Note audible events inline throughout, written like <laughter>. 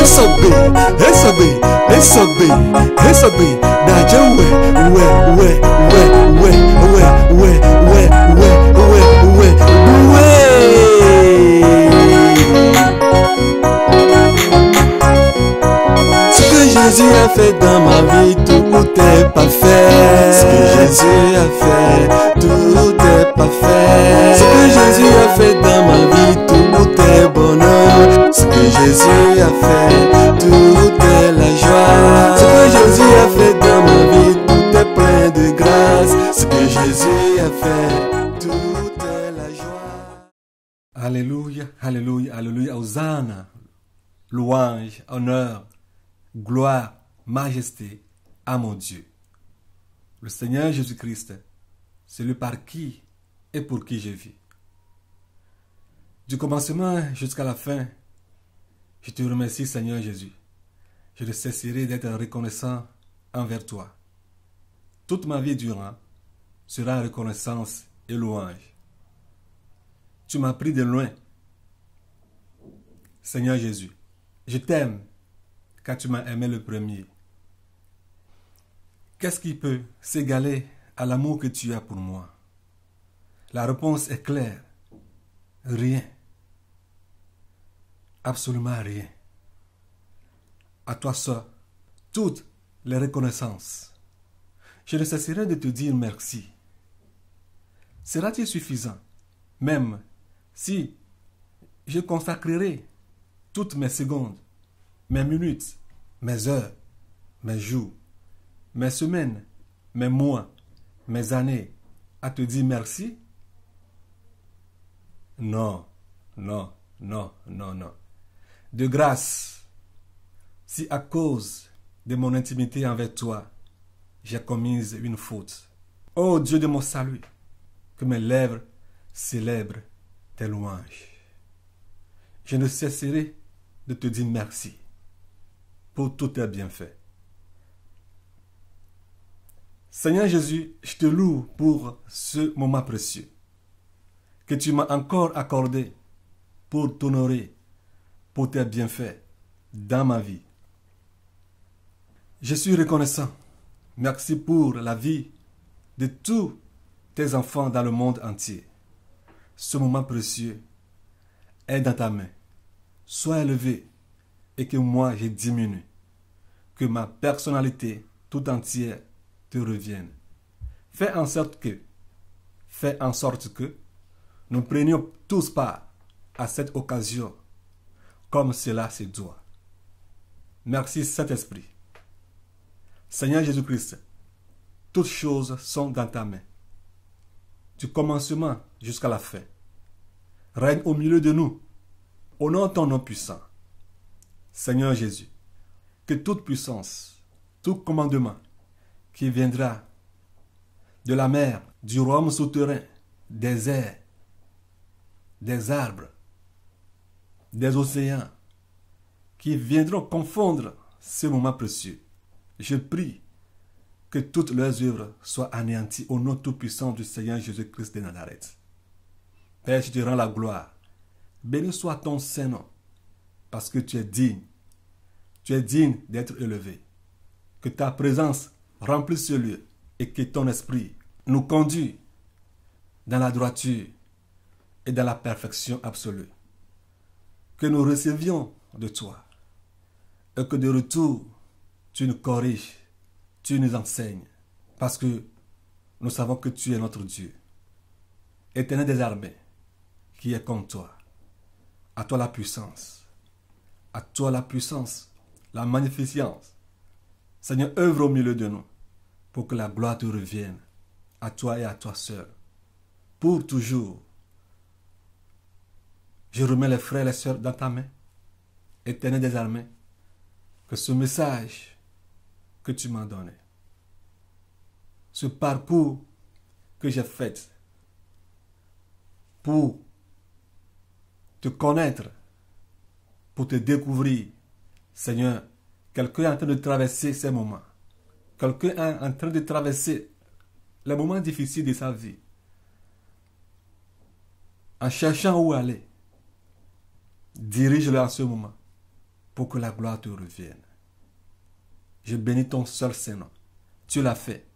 Ouais ouais ouais ouais ouais ouais ouais ouais Ce que Jésus a fait dans ma vie, tout est parfait. Ce que Jésus a fait, tout est parfait. que Jésus a fait ce que Jésus a fait, tout est la joie. Ce que Jésus a fait dans ma vie, tout est plein de grâce. Ce que Jésus a fait, tout est la joie. Alléluia, alléluia, alléluia, Hosanna, louange, honneur, gloire, majesté à mon Dieu. Le Seigneur Jésus-Christ, c'est lui par qui et pour qui je vis. Du commencement jusqu'à la fin, je te remercie Seigneur Jésus. Je ne cesserai d'être reconnaissant envers toi. Toute ma vie durant sera reconnaissance et louange. Tu m'as pris de loin. Seigneur Jésus, je t'aime car tu m'as aimé le premier. Qu'est-ce qui peut s'égaler à l'amour que tu as pour moi La réponse est claire. Rien absolument rien. À toi seul, toutes les reconnaissances. Je ne cesserai de te dire merci. Sera-t-il suffisant, même si je consacrerai toutes mes secondes, mes minutes, mes heures, mes jours, mes semaines, mes mois, mes années à te dire merci? Non, non, non, non, non de grâce, si à cause de mon intimité envers toi, j'ai commis une faute. Ô Dieu de mon salut, que mes lèvres célèbrent tes louanges. Je ne cesserai de te dire merci pour tous tes bienfaits. Seigneur Jésus, je te loue pour ce moment précieux que tu m'as encore accordé pour t'honorer pour tes bienfaits dans ma vie. Je suis reconnaissant. Merci pour la vie de tous tes enfants dans le monde entier. Ce moment précieux est dans ta main. Sois élevé et que moi je diminue. Que ma personnalité tout entière te revienne. Fais en sorte que, fais en sorte que nous prenions tous part à cette occasion comme cela se doit. Merci Saint-Esprit. Seigneur Jésus-Christ, toutes choses sont dans ta main. Du commencement jusqu'à la fin. Règne au milieu de nous. au de ton nom puissant. Seigneur Jésus, que toute puissance, tout commandement qui viendra de la mer, du royaume souterrain, des airs, des arbres, des océans qui viendront confondre ce moment précieux. Je prie que toutes leurs œuvres soient anéanties au nom tout-puissant du Seigneur Jésus-Christ de Nazareth. Père, je te rends la gloire. Béni soit ton Saint-Nom, parce que tu es digne. Tu es digne d'être élevé. Que ta présence remplisse ce lieu et que ton esprit nous conduit dans la droiture et dans la perfection absolue que nous recevions de toi et que de retour, tu nous corriges, tu nous enseignes, parce que nous savons que tu es notre Dieu, éternel des armées, qui est comme toi. À toi la puissance, à toi la puissance, la magnificence. Seigneur, œuvre au milieu de nous, pour que la gloire te revienne, à toi et à toi seul, pour toujours. Je remets les frères et les sœurs dans ta main, éternel des armées, que ce message que tu m'as donné, ce parcours que j'ai fait pour te connaître, pour te découvrir, Seigneur, quelqu'un est en train de traverser ces moments. Quelqu'un est en train de traverser les moments difficiles de sa vie. En cherchant où aller. Dirige-le à ce moment pour que la gloire te revienne. Je bénis ton seul Seigneur. Tu l'as fait.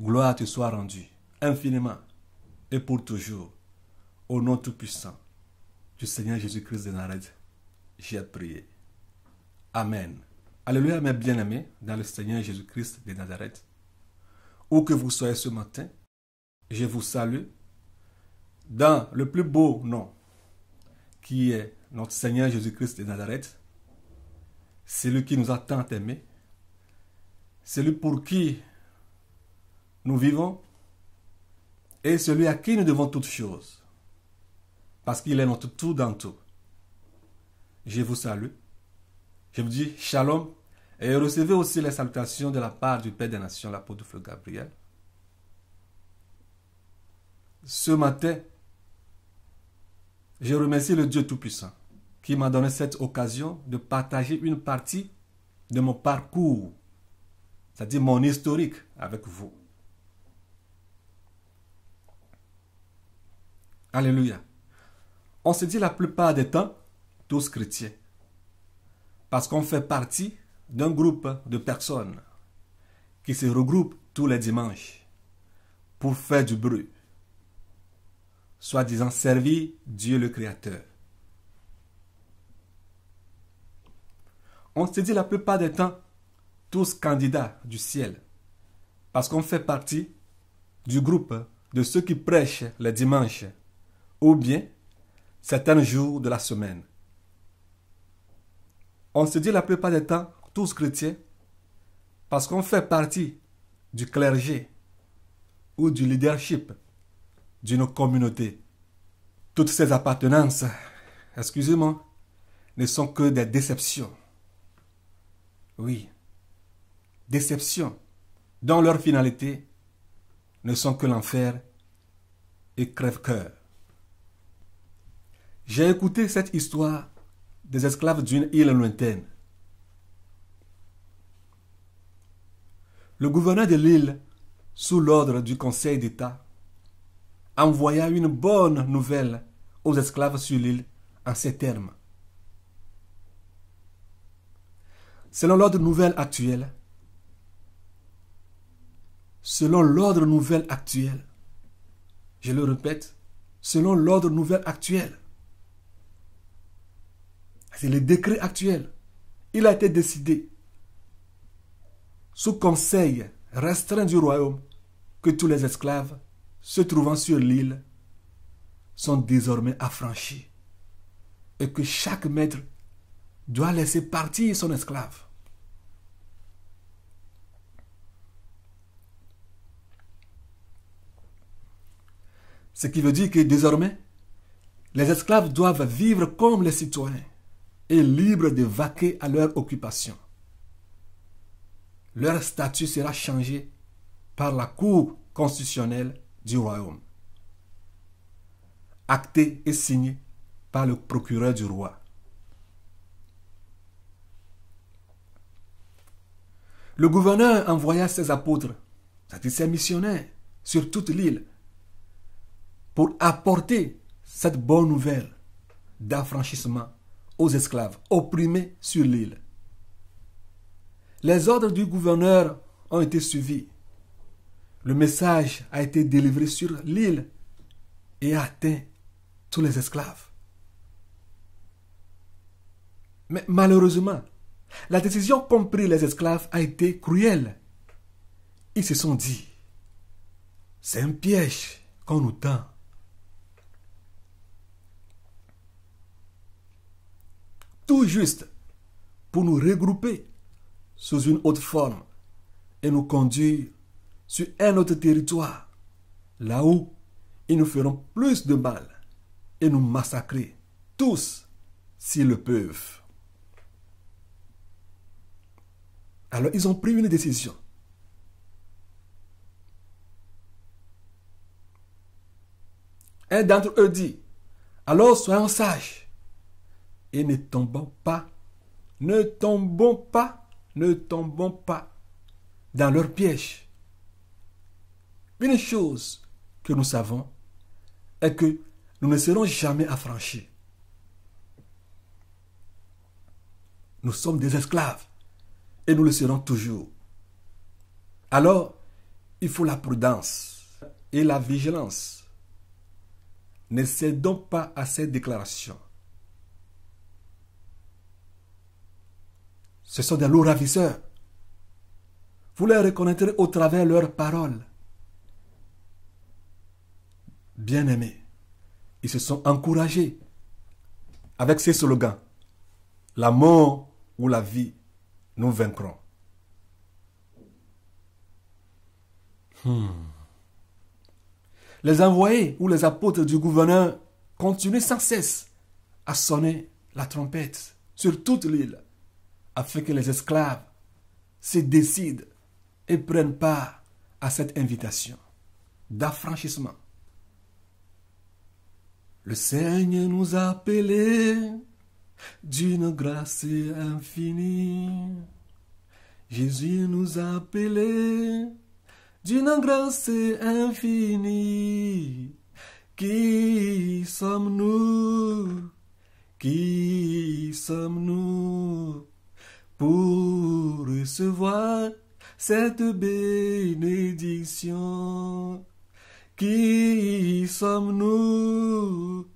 Gloire te soit rendue infiniment et pour toujours. Au nom tout-puissant du Seigneur Jésus-Christ de Nazareth, j'ai prié. Amen. Alléluia, mes bien-aimés, dans le Seigneur Jésus-Christ de Nazareth. Où que vous soyez ce matin, je vous salue dans le plus beau nom qui est notre Seigneur Jésus-Christ de Nazareth, celui qui nous a tant aimés, celui pour qui nous vivons et celui à qui nous devons toutes choses, parce qu'il est notre tout dans tout. Je vous salue, je vous dis shalom et recevez aussi les salutations de la part du Père des Nations, l'apôtre Gabriel. Ce matin, je remercie le Dieu Tout-Puissant qui m'a donné cette occasion de partager une partie de mon parcours, c'est-à-dire mon historique avec vous. Alléluia. On se dit la plupart des temps tous chrétiens parce qu'on fait partie d'un groupe de personnes qui se regroupent tous les dimanches pour faire du bruit soi-disant servi Dieu le Créateur. On se dit la plupart des temps tous candidats du ciel, parce qu'on fait partie du groupe de ceux qui prêchent le dimanche ou bien certains jours de la semaine. On se dit la plupart des temps tous chrétiens, parce qu'on fait partie du clergé ou du leadership d'une communauté. Toutes ces appartenances, excusez-moi, ne sont que des déceptions. Oui, déceptions dont leur finalité ne sont que l'enfer et crève-cœur. J'ai écouté cette histoire des esclaves d'une île lointaine. Le gouverneur de l'île, sous l'ordre du Conseil d'État, envoya une bonne nouvelle aux esclaves sur l'île en ces termes. Selon l'ordre nouvelle actuel, selon l'ordre nouvelle actuel, je le répète, selon l'ordre nouvelle actuel, c'est le décret actuel, il a été décidé sous conseil restreint du royaume que tous les esclaves se trouvant sur l'île sont désormais affranchis et que chaque maître doit laisser partir son esclave. Ce qui veut dire que désormais, les esclaves doivent vivre comme les citoyens et libres de vaquer à leur occupation. Leur statut sera changé par la Cour constitutionnelle du royaume. Acté et signé par le procureur du roi. Le gouverneur envoya ses apôtres, c'est-à-dire ses missionnaires, sur toute l'île pour apporter cette bonne nouvelle d'affranchissement aux esclaves opprimés sur l'île. Les ordres du gouverneur ont été suivis le message a été délivré sur l'île et a atteint tous les esclaves. Mais malheureusement, la décision qu'ont pris les esclaves a été cruelle. Ils se sont dit, c'est un piège qu'on nous tend. Tout juste pour nous regrouper sous une autre forme et nous conduire sur un autre territoire, là où ils nous feront plus de mal et nous massacrer tous s'ils le peuvent. Alors ils ont pris une décision. Un d'entre eux dit, alors soyons sages et ne tombons pas, ne tombons pas, ne tombons pas dans leur piège. Une chose que nous savons est que nous ne serons jamais affranchis. Nous sommes des esclaves et nous le serons toujours. Alors, il faut la prudence et la vigilance. Ne cédons pas à ces déclarations. Ce sont des lourds ravisseurs. Vous les reconnaîtrez au travers leurs paroles bien-aimés, ils se sont encouragés avec ces slogans. La mort ou la vie, nous vaincrons. Hmm. Les envoyés ou les apôtres du gouverneur continuent sans cesse à sonner la trompette sur toute l'île afin que les esclaves se décident et prennent part à cette invitation d'affranchissement le Seigneur nous a appelés d'une grâce infinie. Jésus nous a appelés d'une grâce infinie. Qui sommes-nous Qui sommes-nous pour recevoir cette bénédiction qui sommes-nous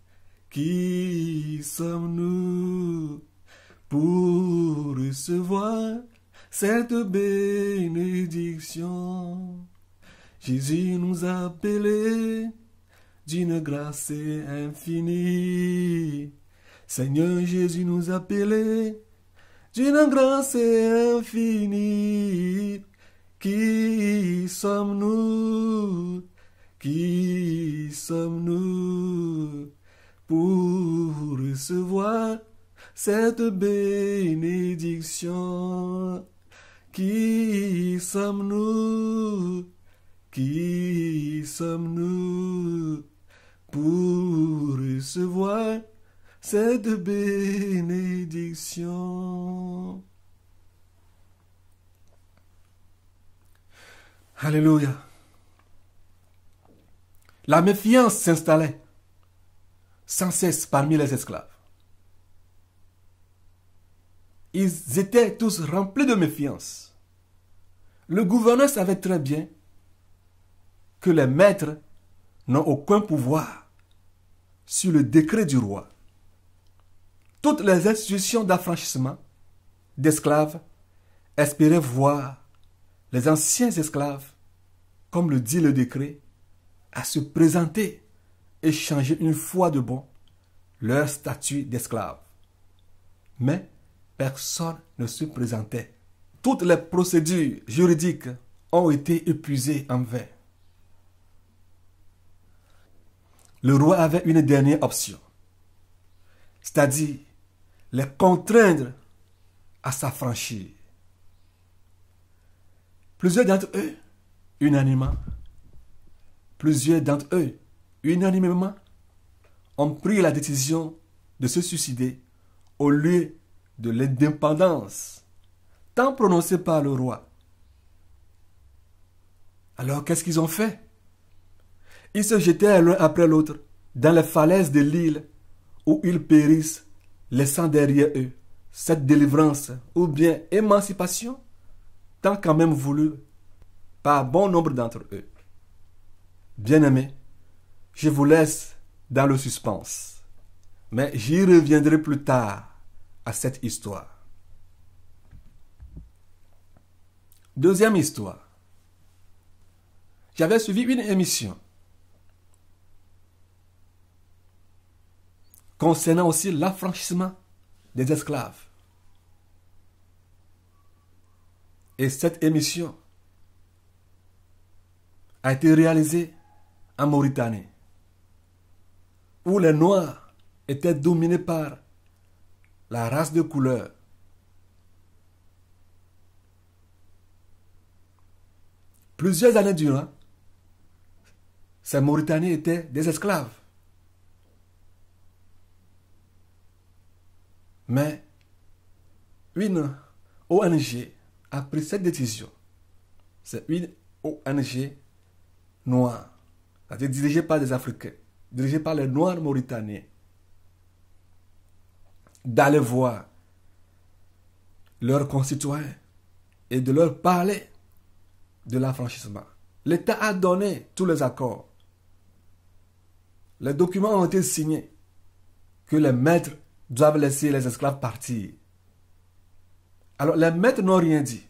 Qui sommes-nous pour recevoir cette bénédiction Jésus nous a appelés d'une grâce infinie. Seigneur Jésus nous a appelés d'une grâce infinie. Qui sommes-nous qui sommes-nous pour recevoir cette bénédiction Qui sommes-nous Qui sommes-nous pour recevoir cette bénédiction Alléluia. La méfiance s'installait sans cesse parmi les esclaves. Ils étaient tous remplis de méfiance. Le gouverneur savait très bien que les maîtres n'ont aucun pouvoir sur le décret du roi. Toutes les institutions d'affranchissement d'esclaves espéraient voir les anciens esclaves, comme le dit le décret, à se présenter et changer une fois de bon leur statut d'esclave. Mais personne ne se présentait. Toutes les procédures juridiques ont été épuisées en vain. Le roi avait une dernière option, c'est-à-dire les contraindre à s'affranchir. Plusieurs d'entre eux, unanimement, plusieurs d'entre eux, unanimement, ont pris la décision de se suicider au lieu de l'indépendance, tant prononcée par le roi. Alors qu'est-ce qu'ils ont fait Ils se jetaient l'un après l'autre dans les falaises de l'île où ils périssent, laissant derrière eux cette délivrance ou bien émancipation tant quand même voulue par bon nombre d'entre eux. Bien-aimés, je vous laisse dans le suspense, mais j'y reviendrai plus tard à cette histoire. Deuxième histoire. J'avais suivi une émission concernant aussi l'affranchissement des esclaves. Et cette émission a été réalisée en Mauritanie, où les Noirs étaient dominés par la race de couleur. Plusieurs années durant, ces Mauritaniens étaient des esclaves. Mais une ONG a pris cette décision. C'est une ONG noire cest dirigé par des Africains, dirigé par les Noirs mauritaniens, d'aller voir leurs concitoyens et de leur parler de l'affranchissement. L'État a donné tous les accords. Les documents ont été signés que les maîtres doivent laisser les esclaves partir. Alors les maîtres n'ont rien dit.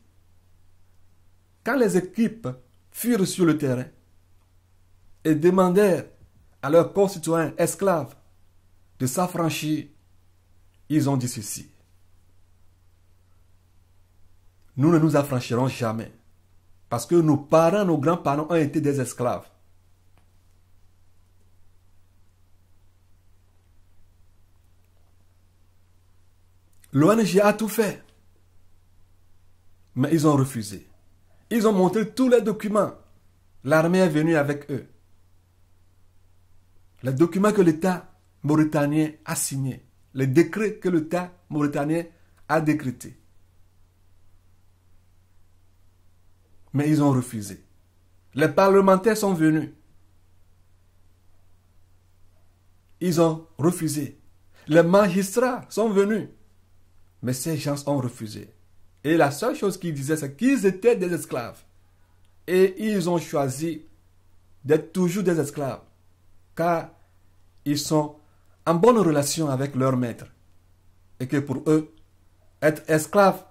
Quand les équipes furent sur le terrain, et demandèrent à leurs concitoyens esclaves de s'affranchir, ils ont dit ceci. Nous ne nous affranchirons jamais parce que nos parents, nos grands-parents ont été des esclaves. L'ONG a tout fait. Mais ils ont refusé. Ils ont montré tous les documents. L'armée est venue avec eux les documents que l'État mauritanien a signés, les décrets que l'État mauritanien a décrétés. Mais ils ont refusé. Les parlementaires sont venus. Ils ont refusé. Les magistrats sont venus. Mais ces gens ont refusé. Et la seule chose qu'ils disaient, c'est qu'ils étaient des esclaves. Et ils ont choisi d'être toujours des esclaves car ils sont en bonne relation avec leur maître et que pour eux, être esclave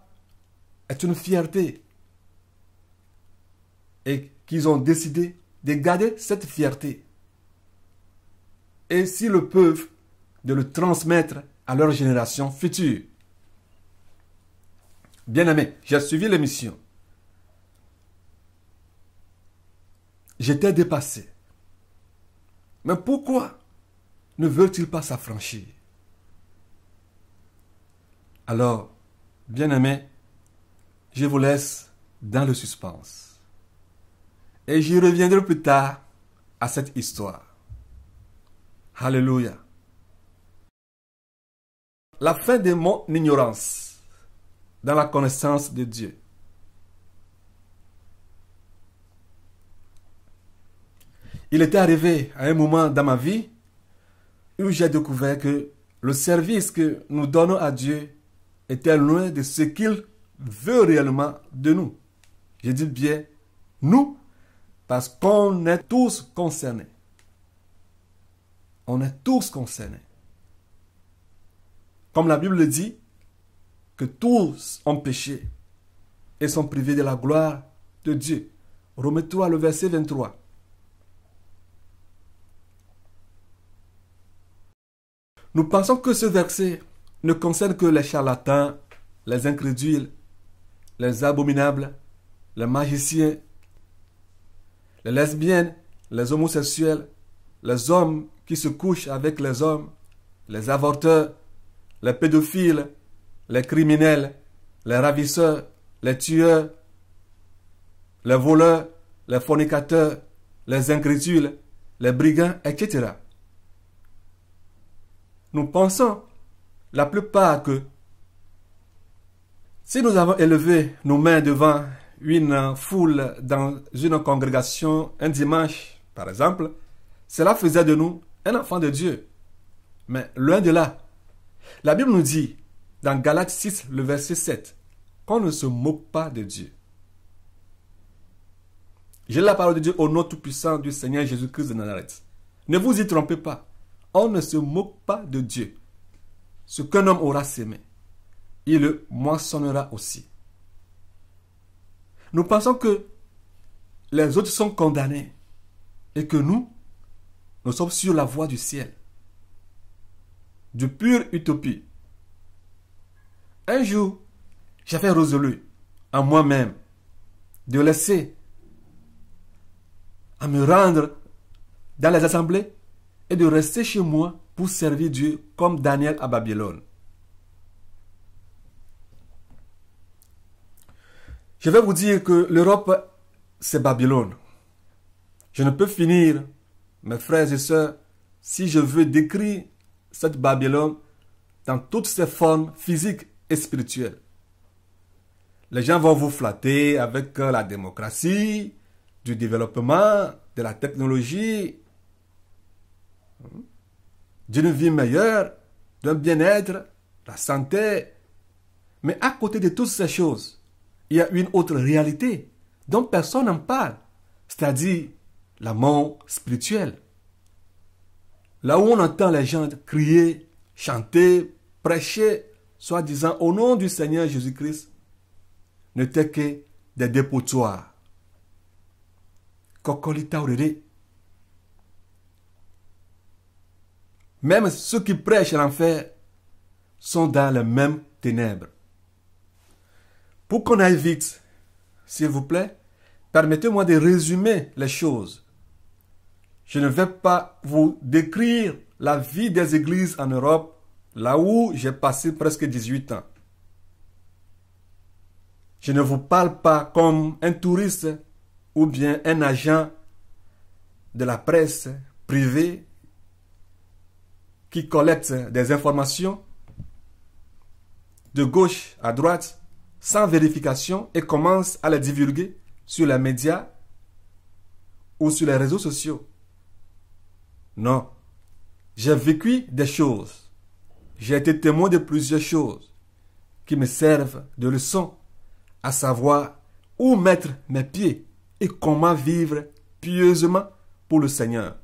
est une fierté et qu'ils ont décidé de garder cette fierté et s'ils le peuvent, de le transmettre à leur génération future. Bien-aimé, j'ai suivi l'émission. J'étais dépassé. Mais pourquoi ne veulent-ils pas s'affranchir Alors, bien-aimés, je vous laisse dans le suspense. Et j'y reviendrai plus tard à cette histoire. Alléluia. La fin de mon ignorance dans la connaissance de Dieu. Il était arrivé à un moment dans ma vie où j'ai découvert que le service que nous donnons à Dieu était loin de ce qu'il veut réellement de nous. Je dis bien nous, parce qu'on est tous concernés. On est tous concernés. Comme la Bible dit, que tous ont péché et sont privés de la gloire de Dieu. Remets-toi le verset 23. Nous pensons que ce verset ne concerne que les charlatans, les incrédules, les abominables, les magiciens, les lesbiennes, les homosexuels, les hommes qui se couchent avec les hommes, les avorteurs, les pédophiles, les criminels, les ravisseurs, les tueurs, les voleurs, les fornicateurs, les incrédules, les brigands, etc nous pensons la plupart que si nous avons élevé nos mains devant une foule dans une congrégation un dimanche, par exemple, cela faisait de nous un enfant de Dieu. Mais loin de là, la Bible nous dit dans Galates 6, le verset 7, qu'on ne se moque pas de Dieu. J'ai la parole de Dieu au nom tout-puissant du Seigneur Jésus-Christ de Nazareth. Ne vous y trompez pas. On ne se moque pas de Dieu. Ce qu'un homme aura semé, il le moissonnera aussi. Nous pensons que les autres sont condamnés et que nous, nous sommes sur la voie du ciel, de pure utopie. Un jour, j'avais résolu à moi-même de laisser à me rendre dans les assemblées et de rester chez moi pour servir Dieu comme Daniel à Babylone. Je vais vous dire que l'Europe, c'est Babylone. Je ne peux finir, mes frères et sœurs, si je veux décrire cette Babylone dans toutes ses formes physiques et spirituelles. Les gens vont vous flatter avec euh, la démocratie, du développement, de la technologie, d'une vie meilleure, d'un bien-être, la santé. Mais à côté de toutes ces choses, il y a une autre réalité dont personne n'en parle, c'est-à-dire l'amour spirituel. Là où on entend les gens crier, chanter, prêcher, soi-disant au nom du Seigneur Jésus-Christ, n'était que des dépotoirs. Même ceux qui prêchent l'enfer sont dans les mêmes ténèbres. Pour qu'on aille vite, s'il vous plaît, permettez-moi de résumer les choses. Je ne vais pas vous décrire la vie des églises en Europe, là où j'ai passé presque 18 ans. Je ne vous parle pas comme un touriste ou bien un agent de la presse privée qui collecte hein, des informations de gauche à droite sans vérification et commence à les divulguer sur les médias ou sur les réseaux sociaux. Non. J'ai vécu des choses. J'ai été témoin de plusieurs choses qui me servent de leçon, à savoir où mettre mes pieds et comment vivre pieusement pour le Seigneur.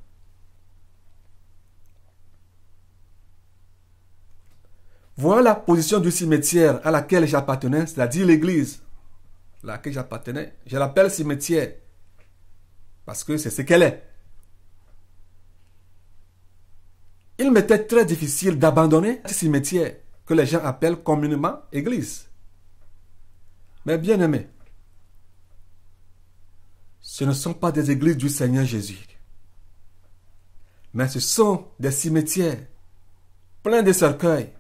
Voilà la position du cimetière à laquelle j'appartenais, c'est-à-dire l'église à laquelle j'appartenais. Je l'appelle cimetière parce que c'est ce qu'elle est. Il m'était très difficile d'abandonner ce cimetière que les gens appellent communément église. Mais bien aimé, ce ne sont pas des églises du Seigneur Jésus, mais ce sont des cimetières pleins de cercueils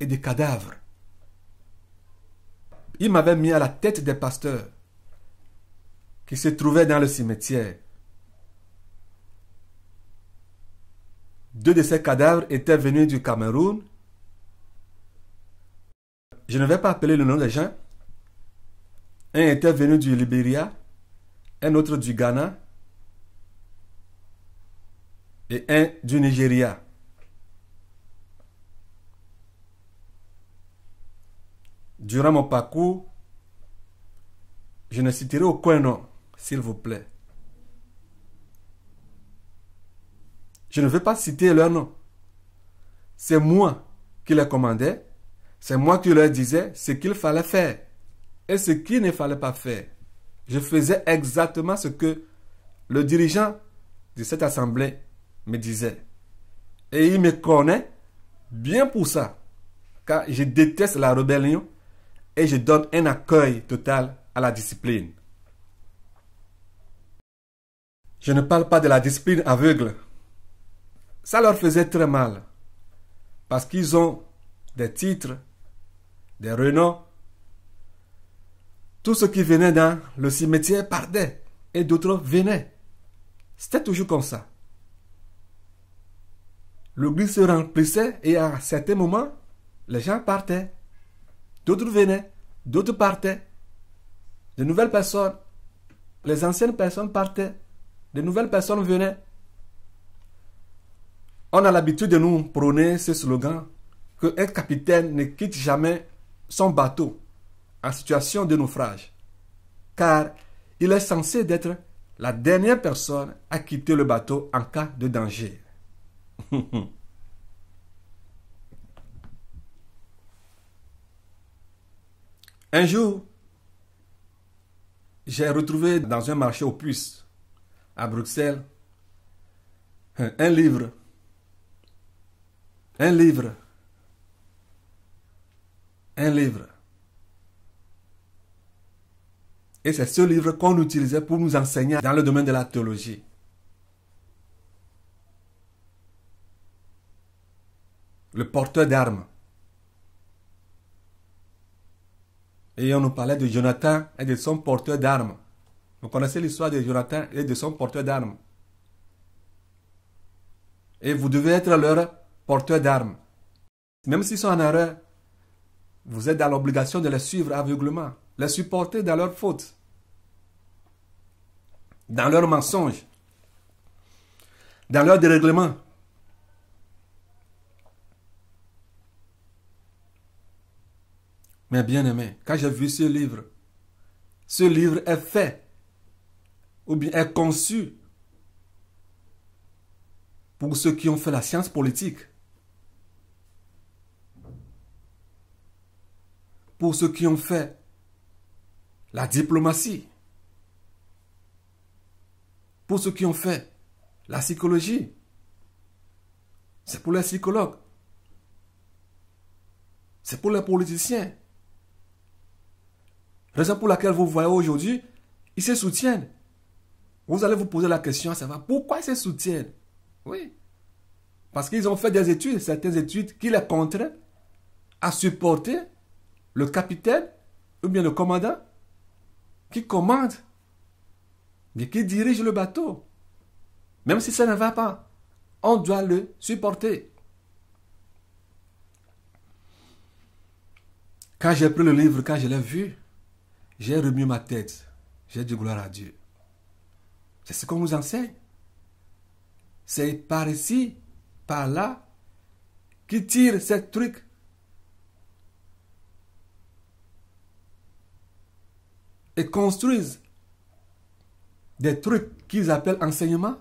et des cadavres. Il m'avait mis à la tête des pasteurs qui se trouvaient dans le cimetière. Deux de ces cadavres étaient venus du Cameroun. Je ne vais pas appeler le nom des gens. Un était venu du Libéria, un autre du Ghana et un du Nigeria. durant mon parcours, je ne citerai aucun nom, s'il vous plaît. Je ne veux pas citer leur nom. C'est moi qui les commandais, c'est moi qui leur disais ce qu'il fallait faire et ce qu'il ne fallait pas faire. Je faisais exactement ce que le dirigeant de cette assemblée me disait. Et il me connaît bien pour ça, car je déteste la rébellion et je donne un accueil total à la discipline. Je ne parle pas de la discipline aveugle. Ça leur faisait très mal parce qu'ils ont des titres, des renoms. Tout ce qui venait dans le cimetière partait et d'autres venaient. C'était toujours comme ça. L'oubli se remplissait et à certains moments, les gens partaient. D'autres venaient, d'autres partaient. De nouvelles personnes, les anciennes personnes partaient, de nouvelles personnes venaient. On a l'habitude de nous prôner ce slogan que un capitaine ne quitte jamais son bateau en situation de naufrage, car il est censé d'être la dernière personne à quitter le bateau en cas de danger. <laughs> Un jour, j'ai retrouvé dans un marché aux puces à Bruxelles un livre. Un livre. Un livre. Et c'est ce livre qu'on utilisait pour nous enseigner dans le domaine de la théologie. Le porteur d'armes. Et on nous parlait de Jonathan et de son porteur d'armes. Vous connaissez l'histoire de Jonathan et de son porteur d'armes. Et vous devez être leur porteur d'armes. Même s'ils sont en erreur, vous êtes dans l'obligation de les suivre aveuglement, les supporter dans leurs fautes, dans leurs mensonges, dans leurs dérèglements. Mais bien aimé, quand j'ai vu ce livre, ce livre est fait, ou bien est conçu pour ceux qui ont fait la science politique, pour ceux qui ont fait la diplomatie, pour ceux qui ont fait la psychologie. C'est pour les psychologues. C'est pour les politiciens. Raison pour laquelle vous voyez aujourd'hui, ils se soutiennent. Vous allez vous poser la question, ça va, pourquoi ils se soutiennent Oui. Parce qu'ils ont fait des études, certaines études qui les contraignent à supporter le capitaine ou bien le commandant qui commande mais qui dirige le bateau. Même si ça ne va pas, on doit le supporter. Quand j'ai pris le livre, quand je l'ai vu, j'ai remis ma tête. J'ai dit gloire à Dieu. C'est ce qu'on nous enseigne. C'est par ici, par là, qui tire ces trucs. Et construisent des trucs qu'ils appellent enseignement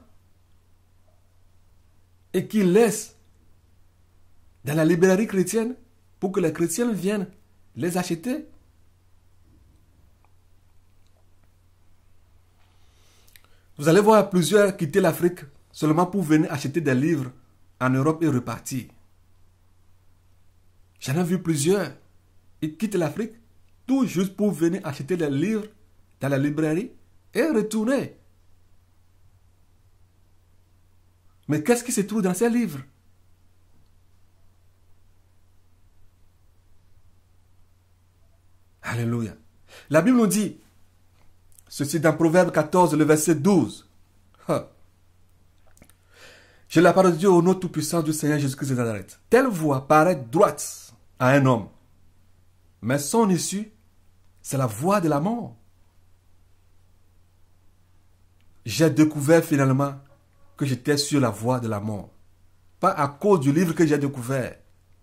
et qui laissent dans la librairie chrétienne pour que les chrétiens viennent les acheter Vous allez voir plusieurs quitter l'Afrique seulement pour venir acheter des livres en Europe et repartir. J'en ai vu plusieurs. Ils quittent l'Afrique tout juste pour venir acheter des livres dans la librairie et retourner. Mais qu'est-ce qui se trouve dans ces livres Alléluia. La Bible nous dit, Ceci dans Proverbe 14, le verset 12. J'ai la parole de Dieu au nom tout-puissant du Seigneur Jésus-Christ de Nazareth. Telle voix paraît droite à un homme, mais son issue, c'est la voie de la mort. J'ai découvert finalement que j'étais sur la voie de la mort. Pas à cause du livre que j'ai découvert,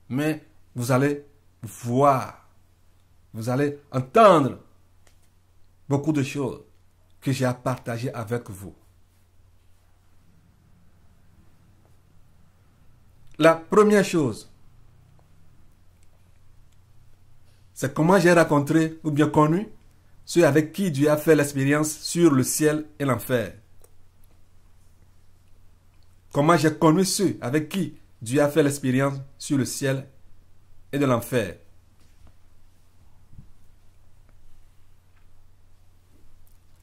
mais vous allez voir, vous allez entendre beaucoup de choses que j'ai à partager avec vous. La première chose, c'est comment j'ai rencontré ou bien connu ceux avec qui Dieu a fait l'expérience sur le ciel et l'enfer. Comment j'ai connu ceux avec qui Dieu a fait l'expérience sur le ciel et de l'enfer.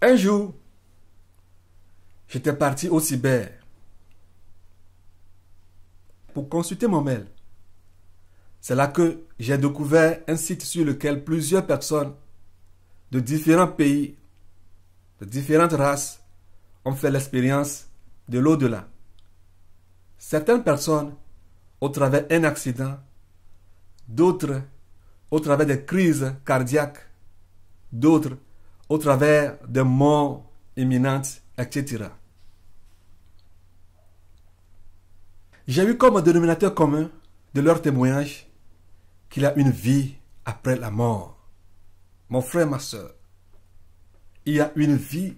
Un jour, j'étais parti au cyber pour consulter mon mail. C'est là que j'ai découvert un site sur lequel plusieurs personnes de différents pays, de différentes races, ont fait l'expérience de l'au-delà. Certaines personnes au travers d'un accident, d'autres au travers des crises cardiaques, d'autres au travers de morts imminentes, etc. J'ai eu comme dénominateur commun de leur témoignage qu'il a une vie après la mort. Mon frère, ma soeur, il y a une vie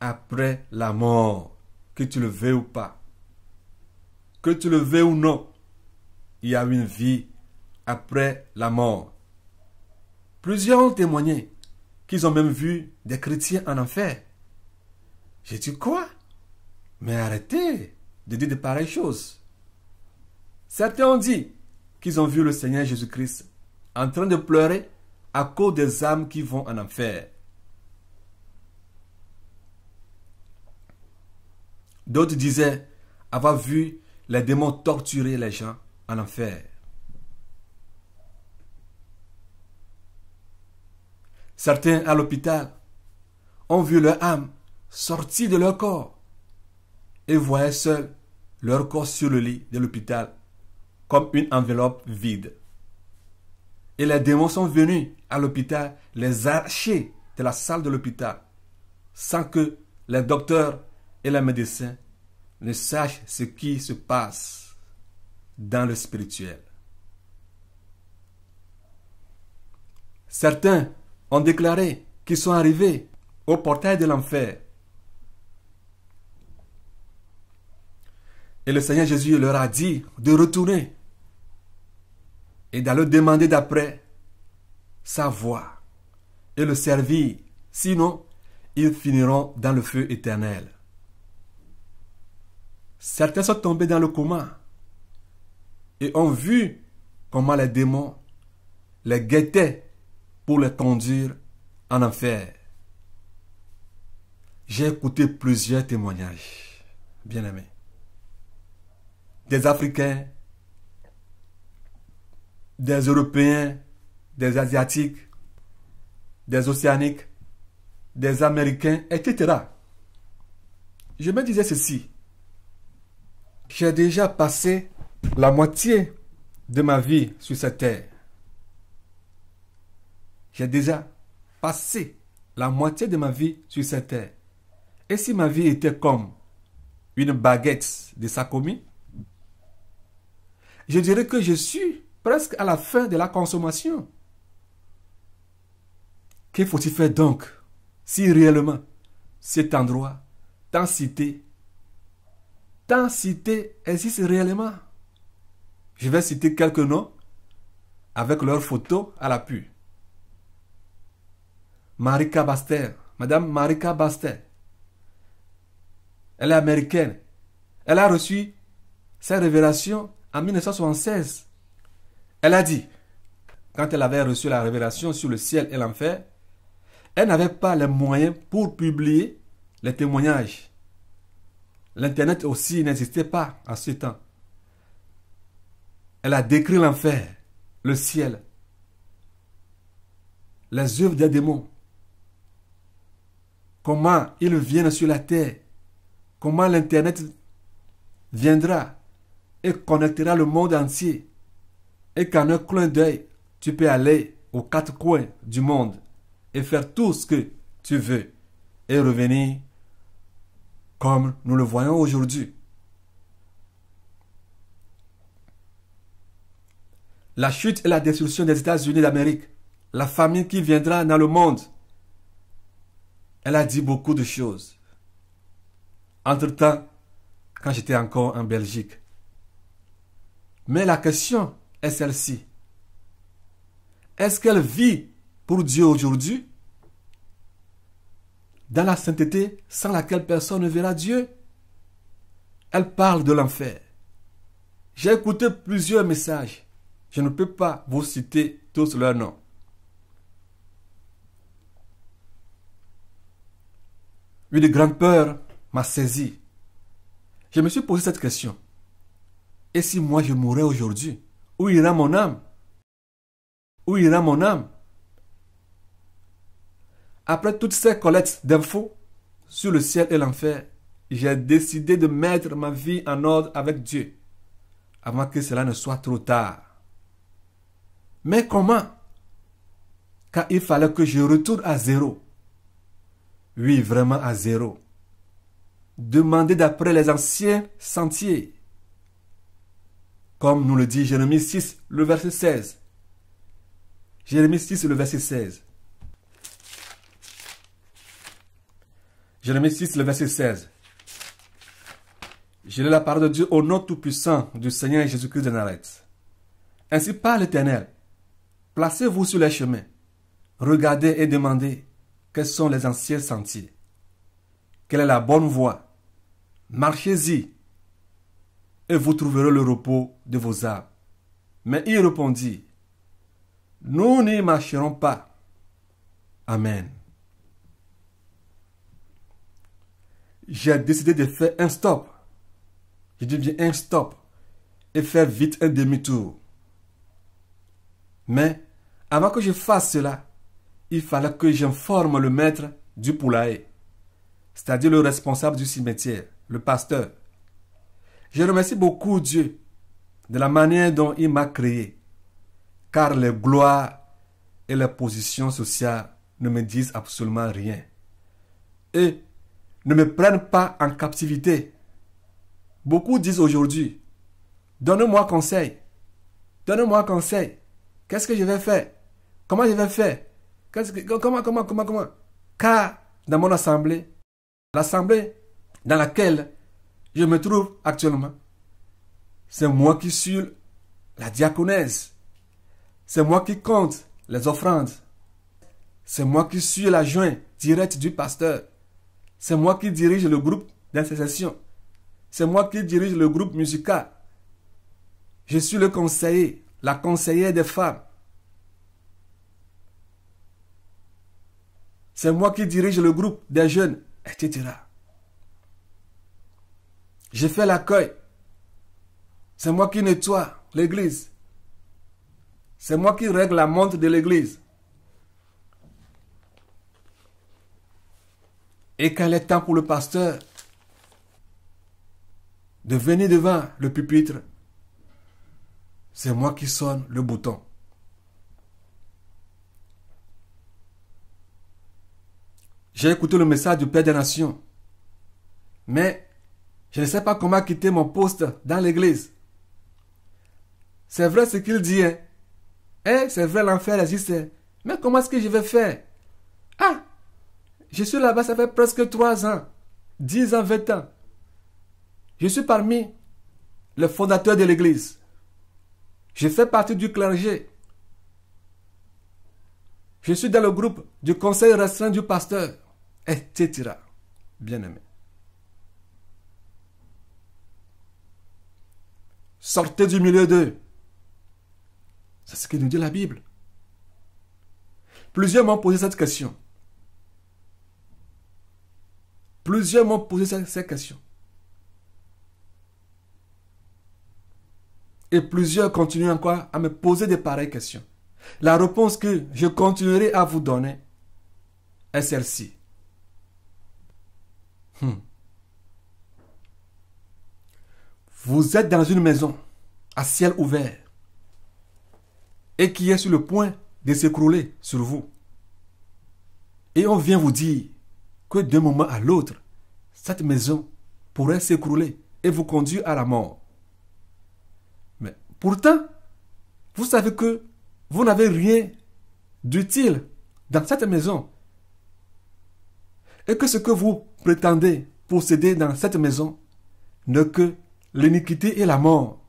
après la mort, que tu le veux ou pas. Que tu le veux ou non, il y a une vie après la mort. Plusieurs ont témoigné qu'ils ont même vu des chrétiens en enfer. J'ai dit quoi Mais arrêtez de dire de pareilles choses. Certains ont dit qu'ils ont vu le Seigneur Jésus-Christ en train de pleurer à cause des âmes qui vont en enfer. D'autres disaient avoir vu les démons torturer les gens en enfer. Certains à l'hôpital ont vu leur âme sortie de leur corps et voyaient seuls leur corps sur le lit de l'hôpital comme une enveloppe vide. Et les démons sont venus à l'hôpital les arracher de la salle de l'hôpital sans que les docteurs et les médecins ne sachent ce qui se passe dans le spirituel. Certains ont déclaré qu'ils sont arrivés au portail de l'enfer. Et le Seigneur Jésus leur a dit de retourner et d'aller demander d'après sa voix et le servir. Sinon, ils finiront dans le feu éternel. Certains sont tombés dans le coma et ont vu comment les démons les guettaient pour les conduire en enfer. J'ai écouté plusieurs témoignages, bien aimés, des Africains, des Européens, des Asiatiques, des Océaniques, des Américains, etc. Je me disais ceci. J'ai déjà passé la moitié de ma vie sur cette terre. J'ai déjà passé la moitié de ma vie sur cette terre. Et si ma vie était comme une baguette de sacomi, je dirais que je suis presque à la fin de la consommation. Que faut-il faire donc si réellement cet endroit, tant cité, tant cité existe réellement Je vais citer quelques noms avec leurs photos à la l'appui. Marika Bastet, Madame Marika Baster. Elle est américaine. Elle a reçu sa révélation en 1976. Elle a dit, quand elle avait reçu la révélation sur le ciel et l'enfer, elle n'avait pas les moyens pour publier les témoignages. L'Internet aussi n'existait pas à ce temps. Elle a décrit l'enfer, le ciel, les œuvres des démons comment ils viennent sur la terre, comment l'Internet viendra et connectera le monde entier, et qu'en un clin d'œil, tu peux aller aux quatre coins du monde et faire tout ce que tu veux et revenir comme nous le voyons aujourd'hui. La chute et la destruction des États-Unis d'Amérique, la famine qui viendra dans le monde, elle a dit beaucoup de choses. Entre-temps, quand j'étais encore en Belgique. Mais la question est celle-ci. Est-ce qu'elle vit pour Dieu aujourd'hui Dans la sainteté sans laquelle personne ne verra Dieu Elle parle de l'enfer. J'ai écouté plusieurs messages. Je ne peux pas vous citer tous leurs noms. une grande peur m'a saisi. Je me suis posé cette question. Et si moi je mourais aujourd'hui, où ira mon âme Où ira mon âme Après toutes ces collectes d'infos sur le ciel et l'enfer, j'ai décidé de mettre ma vie en ordre avec Dieu avant que cela ne soit trop tard. Mais comment Car il fallait que je retourne à zéro oui, vraiment à zéro. Demandez d'après les anciens sentiers. Comme nous le dit Jérémie 6, le verset 16. Jérémie 6, le verset 16. Jérémie 6, le verset 16. Je la parole de Dieu au nom tout-puissant du Seigneur Jésus-Christ de Nazareth. Ainsi parle l'Éternel. Placez-vous sur les chemins. Regardez et demandez. Quels sont les anciens sentiers Quelle est la bonne voie Marchez-y et vous trouverez le repos de vos âmes. Mais il répondit, nous n'y marcherons pas. Amen. J'ai décidé de faire un stop. Je dis bien un stop et faire vite un demi-tour. Mais avant que je fasse cela, il fallait que j'informe le maître du poulailler, c'est-à-dire le responsable du cimetière, le pasteur. Je remercie beaucoup Dieu de la manière dont il m'a créé, car les gloires et les positions sociales ne me disent absolument rien. Et ne me prennent pas en captivité. Beaucoup disent aujourd'hui, donnez moi conseil, donnez moi conseil, qu'est-ce que je vais faire, comment je vais faire comment, comment, comment, comment Car dans mon assemblée, l'assemblée dans laquelle je me trouve actuellement, c'est moi qui suis la diaconèse. C'est moi qui compte les offrandes. C'est moi qui suis la direct du pasteur. C'est moi qui dirige le groupe d'intercession. C'est moi qui dirige le groupe musical. Je suis le conseiller, la conseillère des femmes. C'est moi qui dirige le groupe des jeunes, etc. J'ai fait l'accueil. C'est moi qui nettoie l'église. C'est moi qui règle la montre de l'église. Et quand il est temps pour le pasteur de venir devant le pupitre, c'est moi qui sonne le bouton. J'ai écouté le message du Père des Nations. Mais je ne sais pas comment quitter mon poste dans l'église. C'est vrai ce qu'il dit. Hein. Eh, c'est vrai, l'enfer existe. Hein. Mais comment est-ce que je vais faire Ah, je suis là-bas, ça fait presque trois ans, 10 ans, 20 ans. Je suis parmi les fondateurs de l'église. Je fais partie du clergé. Je suis dans le groupe du conseil restreint du pasteur etc. Bien-aimé. Sortez du milieu d'eux. C'est ce que nous dit la Bible. Plusieurs m'ont posé cette question. Plusieurs m'ont posé cette question. Et plusieurs continuent encore à me poser des pareilles questions. La réponse que je continuerai à vous donner est celle-ci. Hmm. Vous êtes dans une maison à ciel ouvert et qui est sur le point de s'écrouler sur vous. Et on vient vous dire que d'un moment à l'autre, cette maison pourrait s'écrouler et vous conduire à la mort. Mais pourtant, vous savez que vous n'avez rien d'utile dans cette maison et que ce que vous prétendez posséder dans cette maison n'est que l'iniquité et la mort.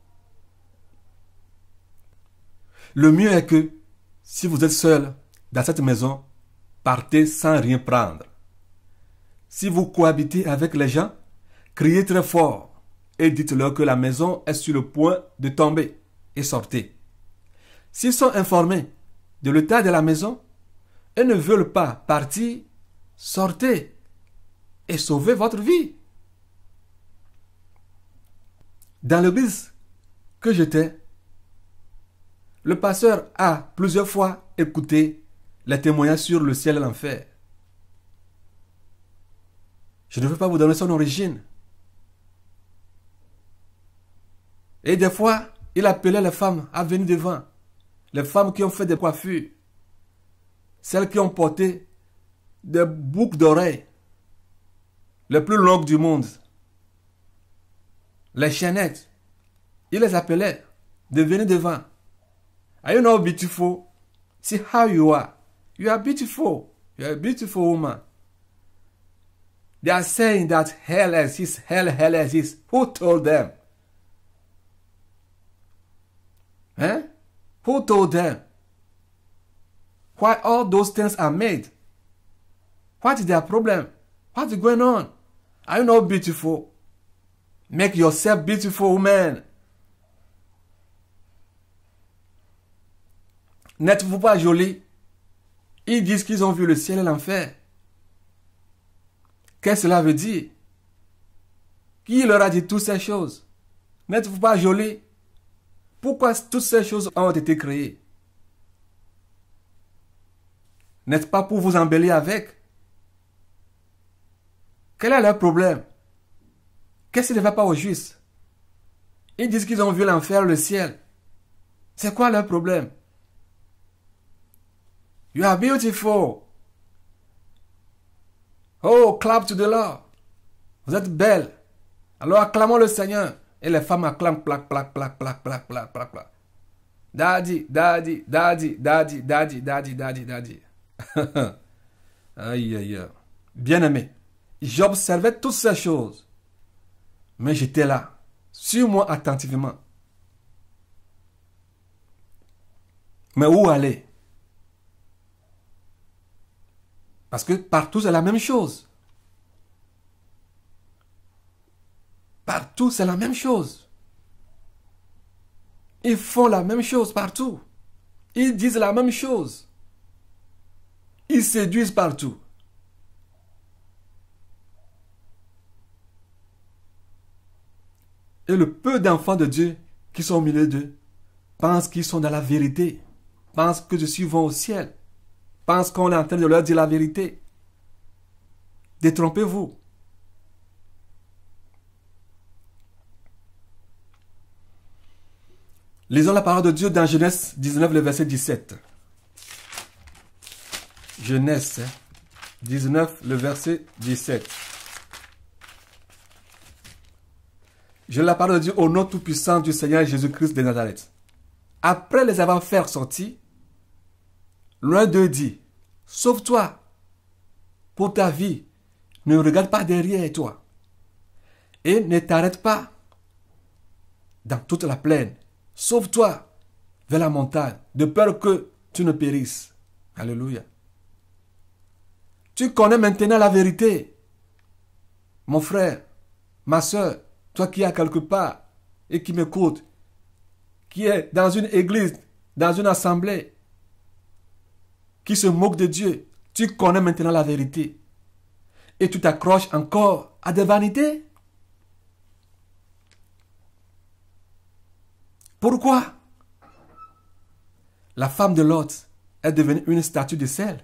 Le mieux est que, si vous êtes seul dans cette maison, partez sans rien prendre. Si vous cohabitez avec les gens, criez très fort et dites-leur que la maison est sur le point de tomber et sortez. S'ils sont informés de l'état de la maison et ne veulent pas partir, Sortez et sauvez votre vie. Dans l'église que j'étais, le pasteur a plusieurs fois écouté les témoignages sur le ciel et l'enfer. Je ne veux pas vous donner son origine. Et des fois, il appelait les femmes à venir devant. Les femmes qui ont fait des coiffures. Celles qui ont porté des boucles d'oreilles les plus longues du monde, les chaînettes. ils les appelait de venir devant. Are you not beautiful? See how you are. You are beautiful. You are a beautiful woman. They are saying that hell is hell, hell is Who told them? Hein? Who told them? Why all those things are made? What is their problem? is going on? Are you not beautiful? Make yourself beautiful, woman. N'êtes-vous pas jolie? Ils disent qu'ils ont vu le ciel et l'enfer. Qu'est-ce que cela veut dire? Qui leur a dit toutes ces choses? N'êtes-vous pas jolie? Pourquoi toutes ces choses ont été créées? N'est-ce pas pour vous embellir avec? Quel est leur problème Qu'est-ce qui ne va pas aux Juifs Ils disent qu'ils ont vu l'enfer, le ciel. C'est quoi leur problème You are beautiful. Oh, clap to the Lord. Vous êtes belle. Alors acclamons le Seigneur. Et les femmes acclament, plac, plac, plac, plac, plac, plac, plac, plac. Daddy, daddy, daddy, daddy, daddy, daddy, daddy, daddy. <laughs> aïe, aïe, aïe. Bien aimé. J'observais toutes ces choses. Mais j'étais là, sur moi attentivement. Mais où aller Parce que partout, c'est la même chose. Partout, c'est la même chose. Ils font la même chose partout. Ils disent la même chose. Ils séduisent partout. Et le peu d'enfants de Dieu qui sont au milieu d'eux pensent qu'ils sont dans la vérité, pensent que suis vont au ciel, pensent qu'on est en train de leur dire la vérité. Détrompez-vous. Lisons la parole de Dieu dans Genèse 19, le verset 17. Genèse 19, le verset 17. Je la parole de Dieu au nom tout-puissant du Seigneur Jésus-Christ de Nazareth. Après les avoir fait sortir, l'un d'eux dit, sauve-toi pour ta vie, ne regarde pas derrière toi et ne t'arrête pas dans toute la plaine. Sauve-toi vers la montagne, de peur que tu ne périsses. Alléluia. Tu connais maintenant la vérité. Mon frère, ma soeur, toi qui es quelque part et qui m'écoute, qui est dans une église, dans une assemblée, qui se moque de Dieu, tu connais maintenant la vérité. Et tu t'accroches encore à des vanités. Pourquoi La femme de Lot est devenue une statue de sel.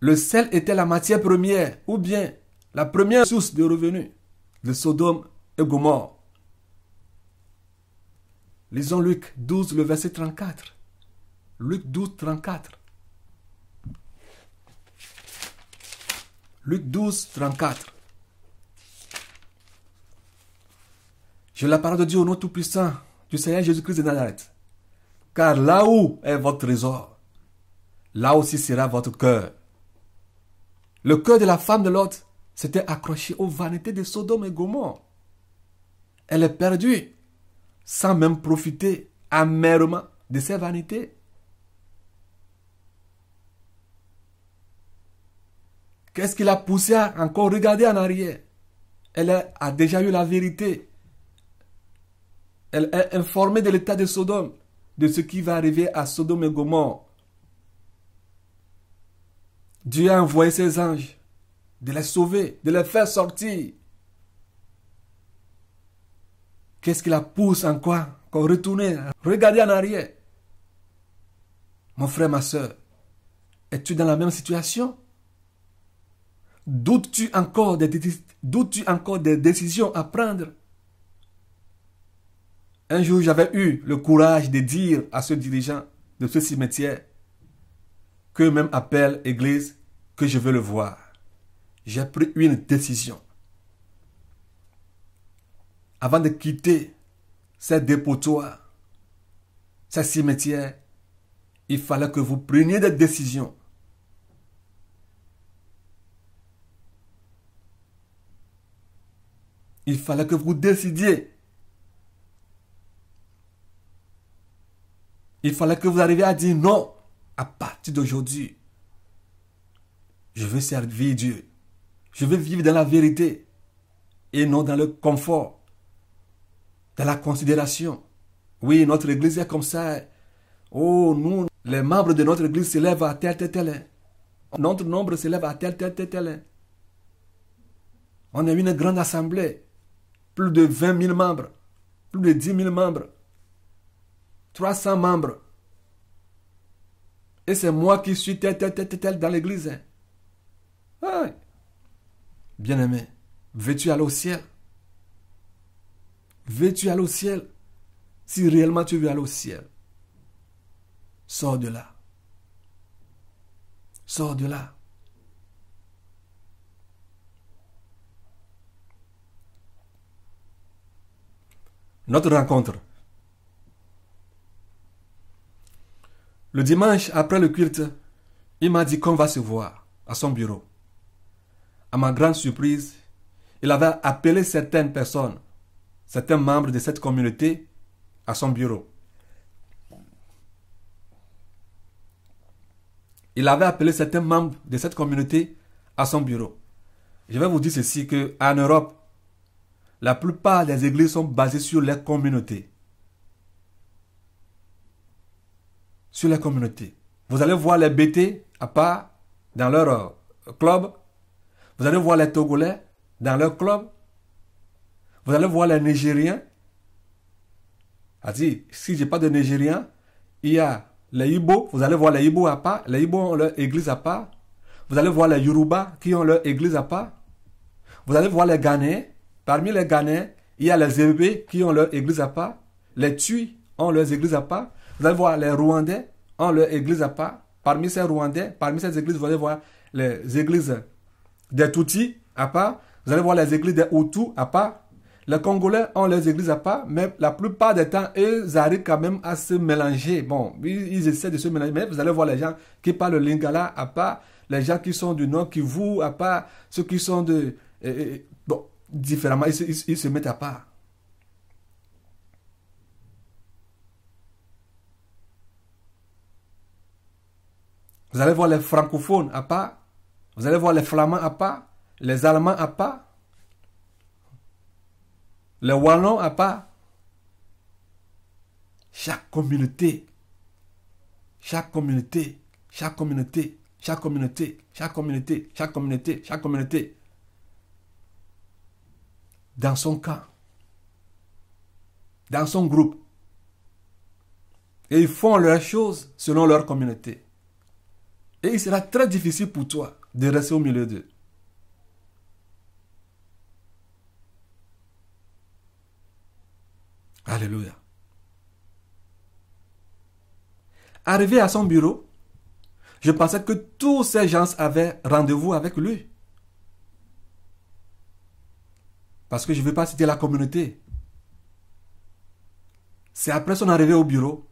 Le sel était la matière première, ou bien la première source de revenus de Sodome et Gomorre. Lisons Luc 12, le verset 34. Luc 12, 34. Luc 12, 34. Je la parole de Dieu au nom tout-puissant du Seigneur Jésus-Christ de Nazareth. Car là où est votre trésor, là aussi sera votre cœur. Le cœur de la femme de l'autre s'était accrochée aux vanités de Sodome et Gomorre. Elle est perdue, sans même profiter amèrement de ses vanités. Qu'est-ce qui l'a poussée à encore regarder en arrière Elle a déjà eu la vérité. Elle est informée de l'état de Sodome, de ce qui va arriver à Sodome et Gomorre. Dieu a envoyé ses anges de les sauver, de les faire sortir. Qu'est-ce qui la pousse en quoi Qu'on retourner, regardez en arrière. Mon frère, ma soeur, es-tu dans la même situation Doutes-tu encore, des, encore des décisions à prendre Un jour, j'avais eu le courage de dire à ce dirigeant de ce cimetière que même appelle Église que je veux le voir j'ai pris une décision. Avant de quitter ce dépotoir, ce cimetière, il fallait que vous preniez des décisions. Il fallait que vous décidiez. Il fallait que vous arriviez à dire non à partir d'aujourd'hui. Je veux servir Dieu. Je veux vivre dans la vérité et non dans le confort, dans la considération. Oui, notre église est comme ça. Oh, nous, les membres de notre église s'élèvent à tel, tel, tel. Notre nombre s'élève à tel, tel, tel, tel. On est une grande assemblée. Plus de 20 000 membres. Plus de 10 000 membres. 300 membres. Et c'est moi qui suis tel, tel, tel, tel, dans l'église. Hein. Ah, Bien-aimé, veux-tu aller au ciel Veux-tu aller au ciel Si réellement tu veux aller au ciel, sors de là. Sors de là. Notre rencontre. Le dimanche après le culte, il m'a dit qu'on va se voir à son bureau à ma grande surprise, il avait appelé certaines personnes, certains membres de cette communauté, à son bureau. Il avait appelé certains membres de cette communauté à son bureau. Je vais vous dire ceci que en Europe, la plupart des églises sont basées sur les communautés. Sur les communautés. Vous allez voir les BT à part dans leur euh, club, vous allez voir les Togolais dans leur club. Vous allez voir les Nigériens. A dit, si j'ai pas de Nigériens, il y a les Ibo. Vous allez voir les Ibo à part. Les Ibo ont leur église à part. Vous allez voir les Yoruba qui ont leur église à part. Vous allez voir les Ghanais. Parmi les Ghanais, il y a les Eubés qui ont leur église à part. Les Tui ont leurs églises à part. Vous allez voir les Rwandais ont leur église à part. Parmi ces Rwandais, parmi ces églises, vous allez voir les églises des Tutsis à part, vous allez voir les églises des Hutus à part. Les Congolais ont les églises à part, mais la plupart des temps, ils arrivent quand même à se mélanger. Bon, ils, essaient de se mélanger, mais vous allez voir les gens qui parlent le lingala à part, les gens qui sont du Nord qui vous, à part, ceux qui sont de... bon, différemment, ils se mettent à part. Vous allez voir les francophones à part, vous allez voir les Flamands à pas, les Allemands à pas, les Wallons à pas. Chaque communauté, chaque communauté, chaque communauté, chaque communauté, chaque communauté, chaque communauté, chaque communauté, dans son camp, dans son groupe. Et ils font leurs choses selon leur communauté. Et il sera très difficile pour toi de rester au milieu d'eux. Alléluia. Arrivé à son bureau, je pensais que tous ces gens avaient rendez-vous avec lui. Parce que je ne veux pas citer la communauté. C'est après son arrivée au bureau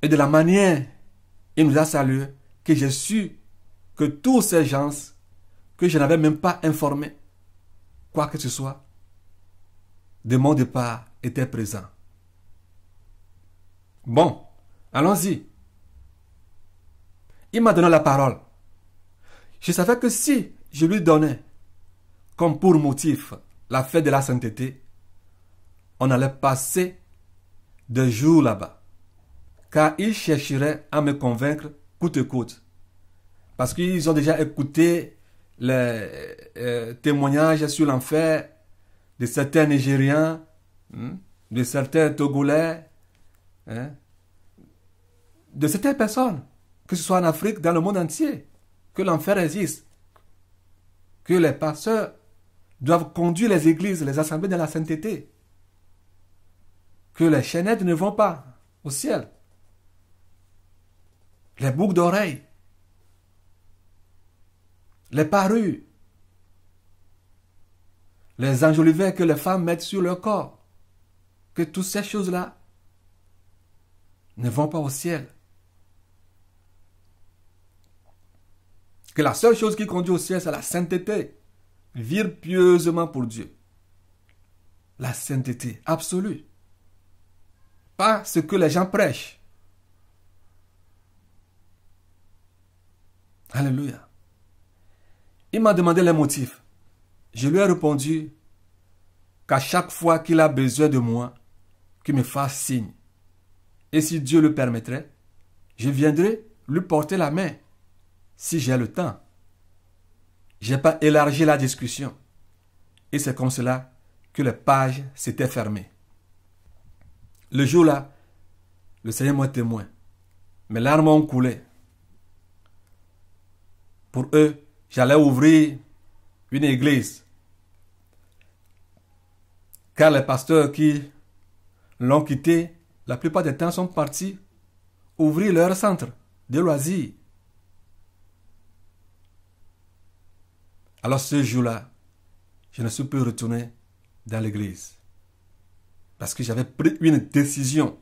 et de la manière il nous a salués que j'ai su que tous ces gens que je n'avais même pas informés, quoi que ce soit, de mon départ étaient présents. Bon, allons-y. Il m'a donné la parole. Je savais que si je lui donnais comme pour motif la fête de la sainteté, on allait passer des jours là-bas, car il chercherait à me convaincre écoute, coûte. Parce qu'ils ont déjà écouté les euh, témoignages sur l'enfer de certains Nigériens, hein, de certains Togolais, hein, de certaines personnes, que ce soit en Afrique, dans le monde entier, que l'enfer existe, que les pasteurs doivent conduire les églises, les assemblées dans la sainteté, que les chaînettes ne vont pas au ciel les boucles d'oreilles, les parures, les oliviers que les femmes mettent sur leur corps, que toutes ces choses-là ne vont pas au ciel. Que la seule chose qui conduit au ciel, c'est la sainteté. Vivre pieusement pour Dieu. La sainteté absolue. Pas ce que les gens prêchent. Alléluia. Il m'a demandé les motifs. Je lui ai répondu qu'à chaque fois qu'il a besoin de moi, qu'il me fasse signe. Et si Dieu le permettrait, je viendrai lui porter la main, si j'ai le temps. Je n'ai pas élargi la discussion. Et c'est comme cela que les pages s'étaient fermées. Le jour-là, le Seigneur m'a témoin. Mes larmes ont coulé. Pour eux, j'allais ouvrir une église. Car les pasteurs qui l'ont quitté, la plupart des temps sont partis ouvrir leur centre de loisirs. Alors ce jour-là, je ne suis plus retourné dans l'église. Parce que j'avais pris une décision